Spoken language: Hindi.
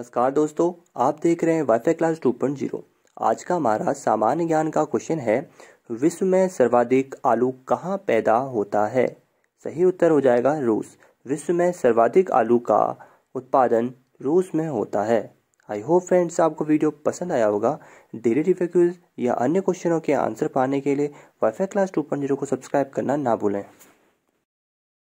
नमस्कार दोस्तों आप देख रहे हैं वाईफाई क्लास 2.0 आज का हमारा सामान्य ज्ञान का क्वेश्चन है विश्व में सर्वाधिक आलू कहाँ पैदा होता है सही उत्तर हो जाएगा रूस विश्व में सर्वाधिक आलू का उत्पादन रूस में होता है आई होप फ्रेंड्स आपको वीडियो पसंद आया होगा डेली रिव्यू या अन्य क्वेश्चनों के आंसर पाने के लिए वाईफाई क्लास टू को सब्सक्राइब करना ना भूलें